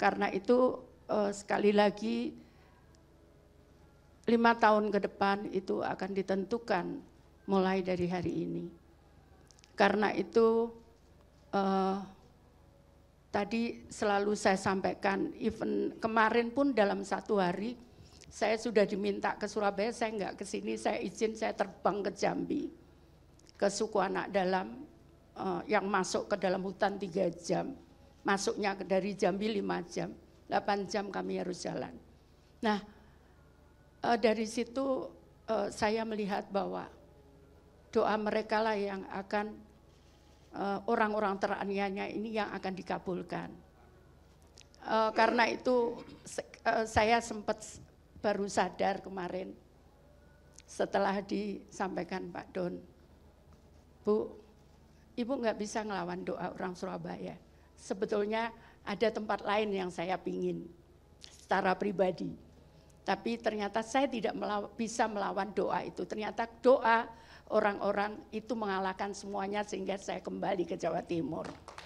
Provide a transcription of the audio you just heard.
Karena itu eh, sekali lagi lima tahun ke depan itu akan ditentukan mulai dari hari ini. Karena itu eh, tadi selalu saya sampaikan, even kemarin pun dalam satu hari saya sudah diminta ke Surabaya, saya nggak ke sini, saya izin saya terbang ke Jambi, ke suku anak dalam eh, yang masuk ke dalam hutan tiga jam masuknya dari Jambi 5 jam, 8 jam kami harus jalan. Nah, eh, dari situ eh, saya melihat bahwa doa mereka lah yang akan eh, orang-orang teraniaya ini yang akan dikabulkan. Karena itu saya sempat baru sadar kemarin setelah disampaikan Pak Don, Bu, Ibu nggak bisa ngelawan doa orang Surabaya sebetulnya ada tempat lain yang saya pingin secara pribadi. Tapi ternyata saya tidak melaw bisa melawan doa itu. Ternyata doa orang-orang itu mengalahkan semuanya sehingga saya kembali ke Jawa Timur.